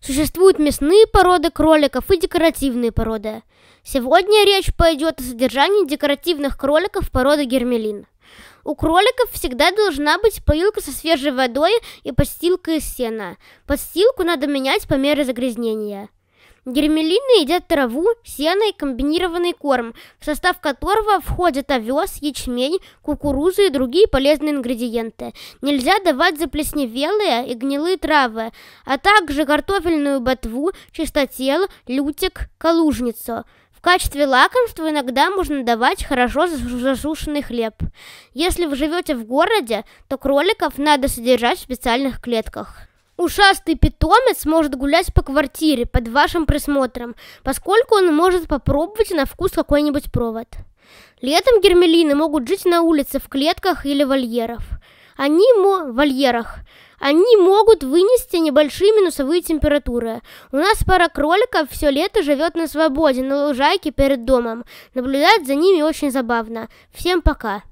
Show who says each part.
Speaker 1: Существуют мясные породы кроликов и декоративные породы. Сегодня речь пойдет о содержании декоративных кроликов породы гермелин. У кроликов всегда должна быть поилка со свежей водой и подстилка из сена. Подстилку надо менять по мере загрязнения. Гермелины едят траву, сено и комбинированный корм, в состав которого входят овес, ячмень, кукуруза и другие полезные ингредиенты. Нельзя давать заплесневелые и гнилые травы, а также картофельную ботву, чистотел, лютик, калужницу. В качестве лакомства иногда можно давать хорошо засушенный хлеб. Если вы живете в городе, то кроликов надо содержать в специальных клетках. Ушастый питомец может гулять по квартире под вашим присмотром, поскольку он может попробовать на вкус какой-нибудь провод. Летом гермелины могут жить на улице в клетках или вольерах. Они мо... вольерах. Они могут вынести небольшие минусовые температуры. У нас пара кроликов все лето живет на свободе, на лужайке перед домом. Наблюдать за ними очень забавно. Всем пока!